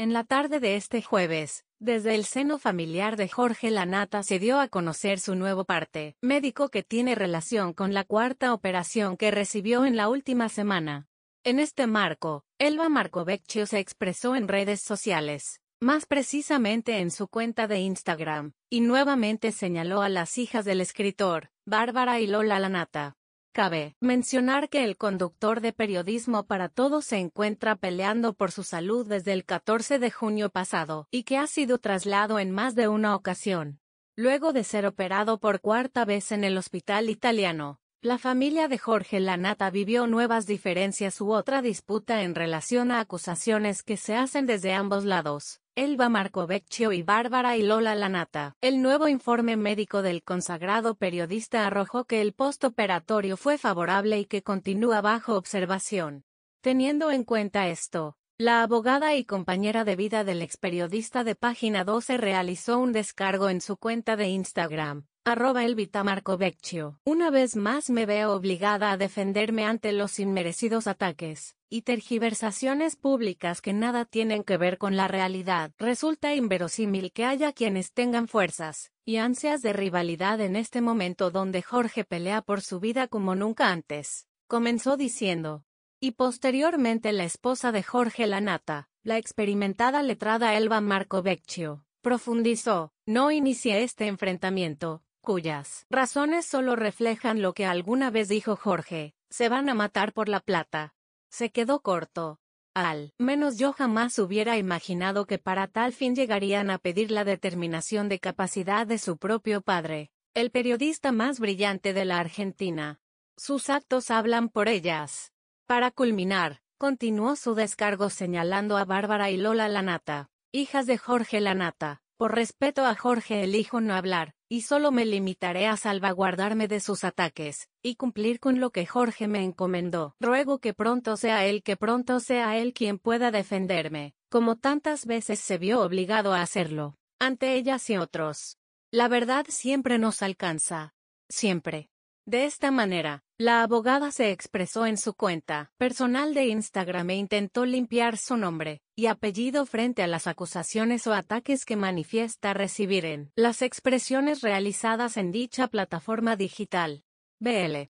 En la tarde de este jueves, desde el seno familiar de Jorge Lanata se dio a conocer su nuevo parte médico que tiene relación con la cuarta operación que recibió en la última semana. En este marco, Elba Marcovecchio se expresó en redes sociales, más precisamente en su cuenta de Instagram, y nuevamente señaló a las hijas del escritor, Bárbara y Lola Lanata. Cabe mencionar que el conductor de Periodismo para Todos se encuentra peleando por su salud desde el 14 de junio pasado y que ha sido traslado en más de una ocasión. Luego de ser operado por cuarta vez en el hospital italiano, la familia de Jorge Lanata vivió nuevas diferencias u otra disputa en relación a acusaciones que se hacen desde ambos lados. Elba Marcovecchio y Bárbara y Lola Lanata. El nuevo informe médico del consagrado periodista arrojó que el postoperatorio fue favorable y que continúa bajo observación. Teniendo en cuenta esto, la abogada y compañera de vida del ex periodista de Página 12 realizó un descargo en su cuenta de Instagram, Arroba Elvita Marco Vecchio. Una vez más me veo obligada a defenderme ante los inmerecidos ataques y tergiversaciones públicas que nada tienen que ver con la realidad. Resulta inverosímil que haya quienes tengan fuerzas y ansias de rivalidad en este momento donde Jorge pelea por su vida como nunca antes. Comenzó diciendo. Y posteriormente la esposa de Jorge Lanata, la experimentada letrada Elva Marco Vecchio, profundizó, no inicié este enfrentamiento, cuyas razones solo reflejan lo que alguna vez dijo Jorge, se van a matar por la plata. Se quedó corto. Al menos yo jamás hubiera imaginado que para tal fin llegarían a pedir la determinación de capacidad de su propio padre, el periodista más brillante de la Argentina. Sus actos hablan por ellas. Para culminar, continuó su descargo señalando a Bárbara y Lola Lanata, hijas de Jorge Lanata, por respeto a Jorge elijo no hablar, y solo me limitaré a salvaguardarme de sus ataques, y cumplir con lo que Jorge me encomendó. Ruego que pronto sea él, que pronto sea él quien pueda defenderme, como tantas veces se vio obligado a hacerlo, ante ellas y otros. La verdad siempre nos alcanza. Siempre. De esta manera, la abogada se expresó en su cuenta personal de Instagram e intentó limpiar su nombre y apellido frente a las acusaciones o ataques que manifiesta recibir en las expresiones realizadas en dicha plataforma digital. BL.